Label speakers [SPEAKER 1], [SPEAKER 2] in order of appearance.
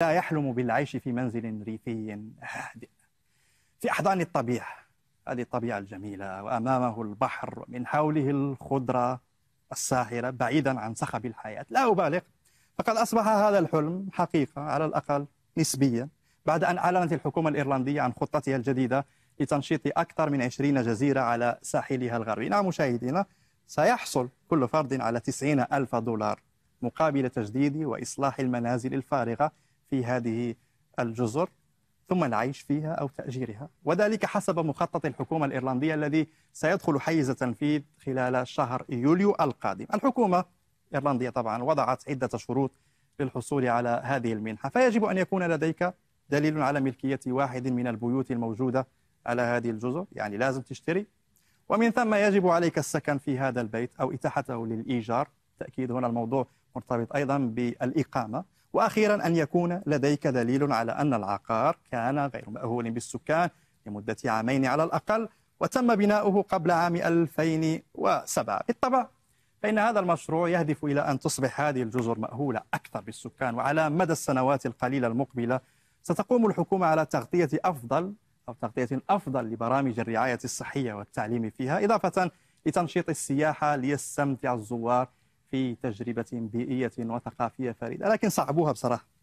[SPEAKER 1] لا يحلم بالعيش في منزل ريفي هادئ في أحضان الطبيعة هذه الطبيعة الجميلة وأمامه البحر ومن حوله الخضرة الساهرة بعيدا عن صخب الحياة لا أبالغ فقد أصبح هذا الحلم حقيقة على الأقل نسبيا بعد أن أعلنت الحكومة الإيرلندية عن خطتها الجديدة لتنشيط أكثر من 20 جزيرة على ساحلها الغربي نعم مشاهدينا سيحصل كل فرد على 90 ألف دولار مقابل تجديد وإصلاح المنازل الفارغة في هذه الجزر ثم العيش فيها أو تأجيرها وذلك حسب مخطط الحكومة الإيرلندية الذي سيدخل حيز التنفيذ خلال شهر يوليو القادم الحكومة الإيرلندية طبعا وضعت عدة شروط للحصول على هذه المنحة فيجب أن يكون لديك دليل على ملكية واحد من البيوت الموجودة على هذه الجزر يعني لازم تشتري ومن ثم يجب عليك السكن في هذا البيت أو إتاحته للإيجار بالتأكيد هنا الموضوع مرتبط أيضا بالإقامة وأخيرا أن يكون لديك دليل على أن العقار كان غير مأهول بالسكان لمدة عامين على الأقل وتم بناؤه قبل عام 2007 بالطبع فإن هذا المشروع يهدف إلى أن تصبح هذه الجزر مأهولة أكثر بالسكان وعلى مدى السنوات القليلة المقبلة ستقوم الحكومة على تغطية أفضل أو تغطية أفضل لبرامج الرعاية الصحية والتعليم فيها إضافة لتنشيط السياحة ليستمتع الزوار في تجربة بيئية وثقافية فريدة لكن صعبوها بصراحة